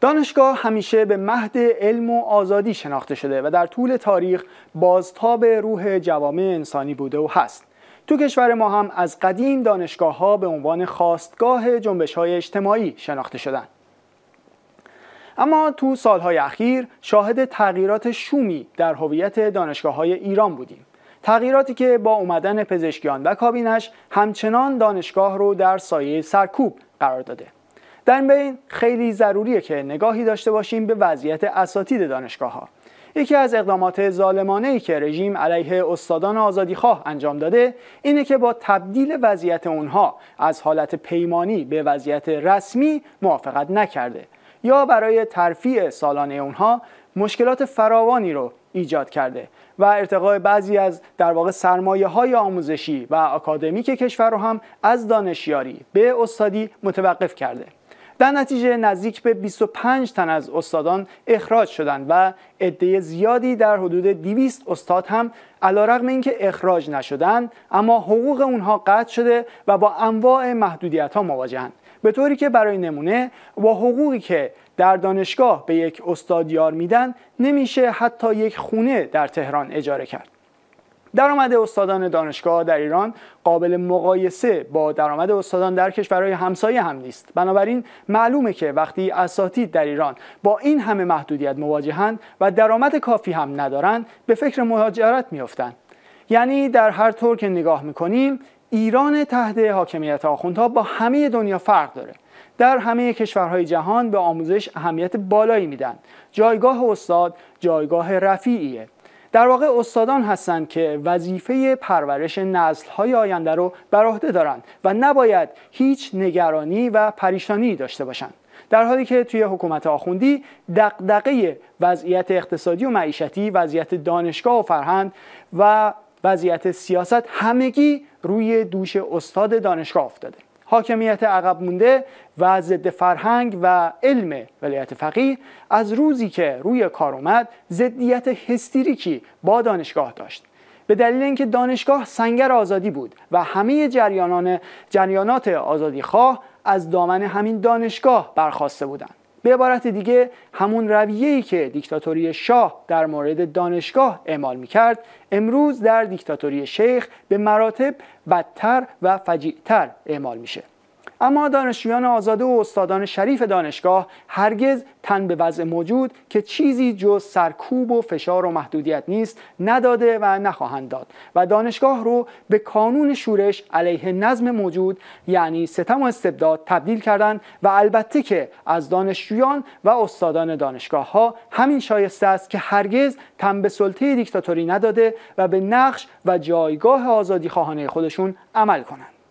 دانشگاه همیشه به مهد علم و آزادی شناخته شده و در طول تاریخ بازتاب روح جوامع انسانی بوده و هست تو کشور ما هم از قدیم دانشگاه ها به عنوان خواستگاه جنبش های اجتماعی شناخته شدن اما تو سالهای اخیر شاهد تغییرات شومی در هویت دانشگاه های ایران بودیم تغییراتی که با اومدن پزشکیان و کابینش همچنان دانشگاه رو در سایه سرکوب قرار داده در بین خیلی ضروریه که نگاهی داشته باشیم به وضعیت اساتید دانشگاه ها. یکی از اقدامات ظالمانه ای که رژیم علیه استادان آزادیخواه انجام داده اینه که با تبدیل وضعیت اونها از حالت پیمانی به وضعیت رسمی موافقت نکرده یا برای ترفیع سالانه اونها مشکلات فراوانی رو ایجاد کرده و ارتقای بعضی از در واقع سرمایه های آموزشی و آکادمیک کشور رو هم از دانشیاری به استادی متوقف کرده در نتیجه نزدیک به 25 تن از استادان اخراج شدند و عده زیادی در حدود 200 استاد هم علیرغم اینکه اخراج نشدند اما حقوق اونها قطع شده و با انواع محدودیت ها مواجهند به طوری که برای نمونه با حقوقی که در دانشگاه به یک استاد یار میدن نمیشه حتی یک خونه در تهران اجاره کرد درآمد استادان دانشگاه در ایران قابل مقایسه با درآمد استادان در کشورهای همسایه هم نیست بنابراین معلومه که وقتی اساتید در ایران با این همه محدودیت مواجهند و درآمد کافی هم ندارند به فکر مهاجرت میافتند یعنی در هر طور که نگاه میکنیم ایران تحت حاکمیت آخوندها با همه دنیا فرق داره در همه کشورهای جهان به آموزش اهمیت بالایی میدن جایگاه استاد جایگاه رفیعیه در واقع استادان هستند که وظیفه پرورش های آینده رو بر عهده دارند و نباید هیچ نگرانی و پریشانی داشته باشند در حالی که توی حکومت آخوندی دقدقه وضعیت اقتصادی و معیشتی وضعیت دانشگاه و فرهند و وضعیت سیاست همگی روی دوش استاد دانشگاه افتاده حاکمیت عقب مونده و ضد فرهنگ و علم ولایت فقیه از روزی که روی کار اومد ضدیت هستریکی با دانشگاه داشت به دلیل اینکه دانشگاه سنگر آزادی بود و همه جریانان جریانات آزادی خواه از دامن همین دانشگاه برخواسته بودند به عبارت دیگه همون رویه‌ای که دیکتاتوری شاه در مورد دانشگاه اعمال میکرد امروز در دیکتاتوری شیخ به مراتب بدتر و فجیعتر اعمال میشه اما دانشجویان آزاده و استادان شریف دانشگاه هرگز تن به وضع موجود که چیزی جز سرکوب و فشار و محدودیت نیست نداده و نخواهند داد و دانشگاه رو به کانون شورش علیه نظم موجود یعنی ستم و استبداد تبدیل کردند و البته که از دانشجویان و استادان دانشگاه ها همین شایسته است که هرگز تن به سلطه دیکتاتوری نداده و به نقش و جایگاه آزادی خواهانه خودشون عمل کنند